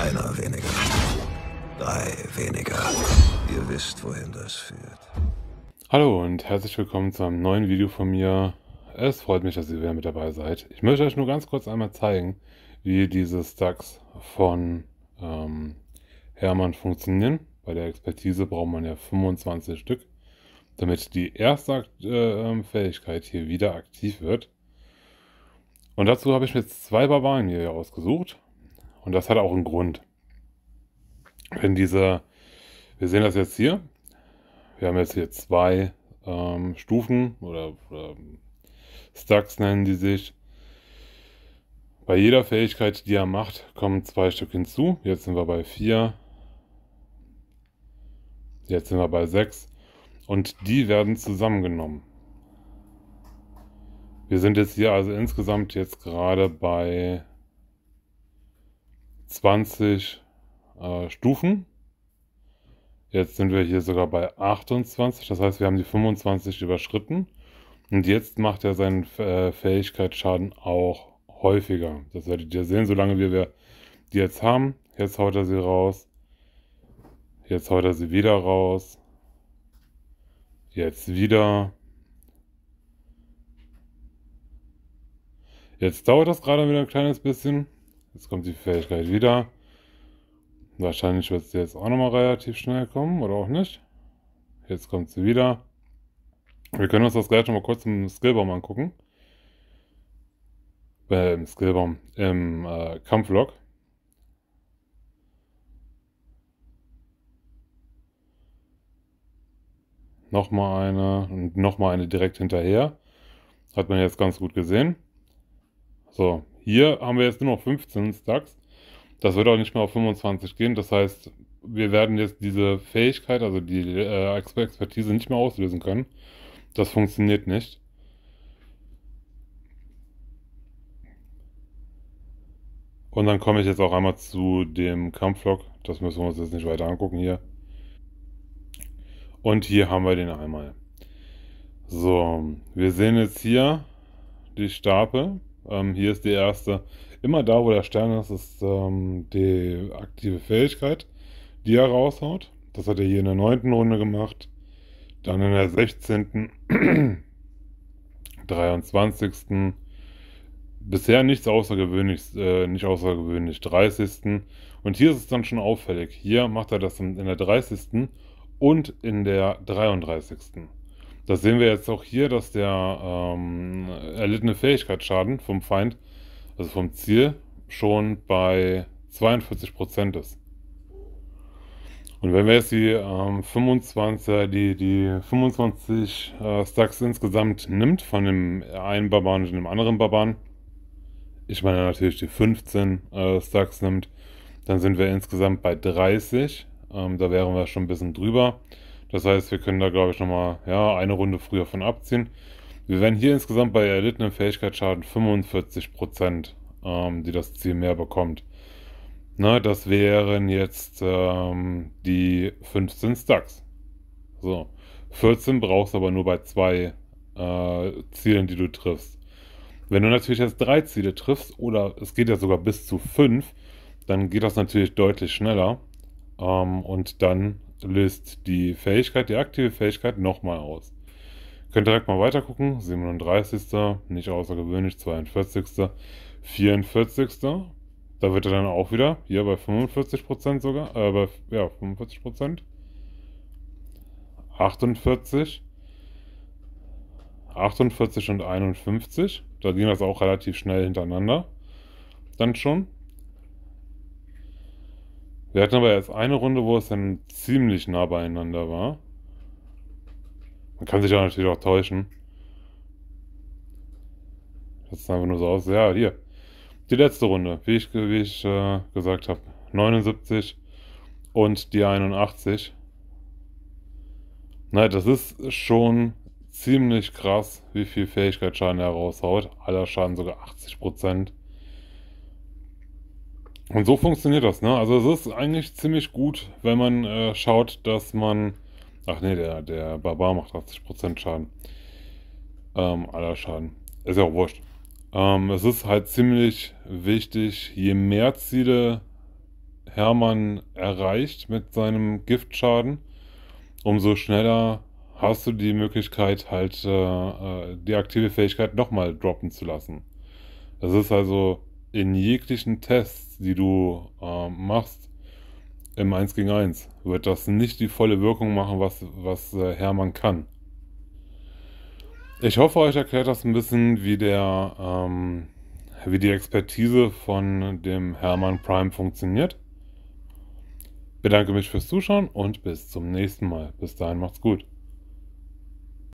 Einer weniger. Drei weniger. Ihr wisst, wohin das führt. Hallo und herzlich willkommen zu einem neuen Video von mir. Es freut mich, dass ihr wieder mit dabei seid. Ich möchte euch nur ganz kurz einmal zeigen, wie diese Stacks von ähm, Hermann funktionieren. Bei der Expertise braucht man ja 25 Stück, damit die erste äh, Fähigkeit hier wieder aktiv wird. Und dazu habe ich mir jetzt zwei Barbaren hier ausgesucht. Und das hat auch einen Grund. Wenn diese, wir sehen das jetzt hier, wir haben jetzt hier zwei ähm, Stufen oder, oder Stacks nennen die sich. Bei jeder Fähigkeit, die er macht, kommen zwei Stück hinzu. Jetzt sind wir bei vier. Jetzt sind wir bei sechs. Und die werden zusammengenommen. Wir sind jetzt hier also insgesamt jetzt gerade bei 20 äh, Stufen. Jetzt sind wir hier sogar bei 28, das heißt, wir haben die 25 überschritten. Und jetzt macht er seinen äh, Fähigkeitsschaden auch häufiger. Das werdet ihr sehen, solange wir, wir die jetzt haben. Jetzt haut er sie raus. Jetzt haut er sie wieder raus. Jetzt wieder. Jetzt dauert das gerade wieder ein kleines bisschen. Jetzt kommt die Fähigkeit wieder. Wahrscheinlich wird sie jetzt auch nochmal relativ schnell kommen, oder auch nicht. Jetzt kommt sie wieder. Wir können uns das gleich nochmal kurz im Skillbaum angucken. Äh, im Skillbaum, im äh, Kampflog. Nochmal eine und nochmal eine direkt hinterher. Hat man jetzt ganz gut gesehen. So, hier haben wir jetzt nur noch 15 Stacks. Das wird auch nicht mehr auf 25 gehen. Das heißt, wir werden jetzt diese Fähigkeit, also die äh, Expertise nicht mehr auslösen können. Das funktioniert nicht. Und dann komme ich jetzt auch einmal zu dem Kampflog. Das müssen wir uns jetzt nicht weiter angucken hier. Und hier haben wir den einmal. So, wir sehen jetzt hier die Stapel. Ähm, hier ist die erste. Immer da, wo der Stern ist, ist ähm, die aktive Fähigkeit, die er raushaut. Das hat er hier in der neunten Runde gemacht. Dann in der 16. 23. Bisher nichts außergewöhnlich, äh, nicht außergewöhnlich. 30. Und hier ist es dann schon auffällig. Hier macht er das in der 30. und in der 33. Das sehen wir jetzt auch hier, dass der ähm, erlittene Fähigkeitsschaden vom Feind, also vom Ziel, schon bei 42% ist. Und wenn wir jetzt die, ähm, 25, äh, die, die 25 äh, Stacks insgesamt nimmt, von dem einen Barbaren und dem anderen Barbaren, ich meine natürlich die 15 äh, Stacks nimmt, dann sind wir insgesamt bei 30. Ähm, da wären wir schon ein bisschen drüber. Das heißt, wir können da, glaube ich, nochmal ja, eine Runde früher von abziehen. Wir werden hier insgesamt bei erlittenem Fähigkeitsschaden 45%, ähm, die das Ziel mehr bekommt. Na, das wären jetzt ähm, die 15 Stacks. So. 14 brauchst du aber nur bei zwei äh, Zielen, die du triffst. Wenn du natürlich jetzt drei Ziele triffst, oder es geht ja sogar bis zu fünf, dann geht das natürlich deutlich schneller. Ähm, und dann löst die Fähigkeit, die aktive Fähigkeit nochmal aus. Ihr könnt direkt mal weiter gucken. 37. Nicht außergewöhnlich. 42. 44. Da wird er dann auch wieder, hier bei 45% sogar, äh, bei, ja, 45%. 48. 48 und 51. Da ging das auch relativ schnell hintereinander. Dann schon. Wir hatten aber erst eine Runde, wo es dann ziemlich nah beieinander war. Man kann sich ja natürlich auch täuschen. Das sah einfach nur so aus. Ja, hier. Die letzte Runde, wie ich, wie ich äh, gesagt habe. 79 und die 81. Nein, das ist schon ziemlich krass, wie viel Fähigkeitsschaden er raushaut. Aller Schaden sogar 80%. Und so funktioniert das, ne? Also es ist eigentlich ziemlich gut, wenn man äh, schaut, dass man. Ach nee, der, der Barbar macht 80% Schaden. Ähm, aller Schaden. Ist ja auch wurscht. Ähm, es ist halt ziemlich wichtig, je mehr Ziele Hermann erreicht mit seinem Giftschaden, umso schneller hast du die Möglichkeit, halt äh, äh die aktive Fähigkeit nochmal droppen zu lassen. Es ist also in jeglichen Tests die du äh, machst, im 1 gegen 1, wird das nicht die volle Wirkung machen, was, was äh, Hermann kann. Ich hoffe, euch erklärt das ein bisschen, wie, der, ähm, wie die Expertise von dem Hermann Prime funktioniert. Bedanke mich fürs Zuschauen und bis zum nächsten Mal. Bis dahin macht's gut.